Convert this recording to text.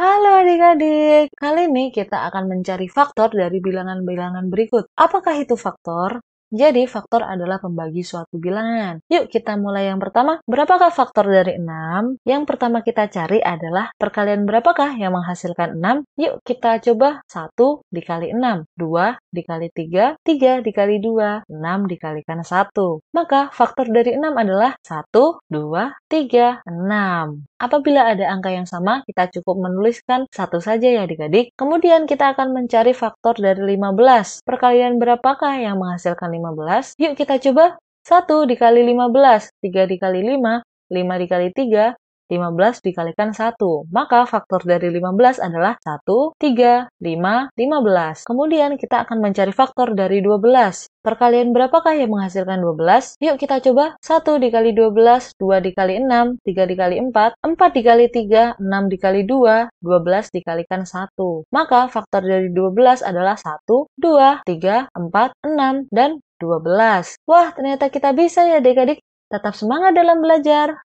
Halo adik-adik, kali ini kita akan mencari faktor dari bilangan-bilangan berikut. Apakah itu faktor? Jadi faktor adalah pembagi suatu bilangan. Yuk kita mulai yang pertama. Berapakah faktor dari 6? Yang pertama kita cari adalah perkalian berapakah yang menghasilkan 6? Yuk kita coba 1 dikali 6, 2 dikali 3, 3 dikali 2, 6 dikalikan 1. Maka faktor dari 6 adalah 1, 2, 3, 6. Apabila ada angka yang sama, kita cukup menuliskan satu saja ya adik-adik. Kemudian kita akan mencari faktor dari 15. Perkalian berapakah yang menghasilkan 15? Yuk kita coba. 1 dikali 15, 3 dikali 5, 5 dikali 3, 15 dikalikan 1. Maka faktor dari 15 adalah 1, 3, 5, 15. Kemudian kita akan mencari faktor dari 12. Perkalian berapakah yang menghasilkan 12? Yuk kita coba. 1 dikali 12, 2 dikali 6, 3 dikali 4, 4 dikali 3, 6 dikali 2, 12 dikalikan 1. Maka faktor dari 12 adalah 1, 2, 3, 4, 6, dan 12. Wah, ternyata kita bisa ya adik-adik. Tetap semangat dalam belajar.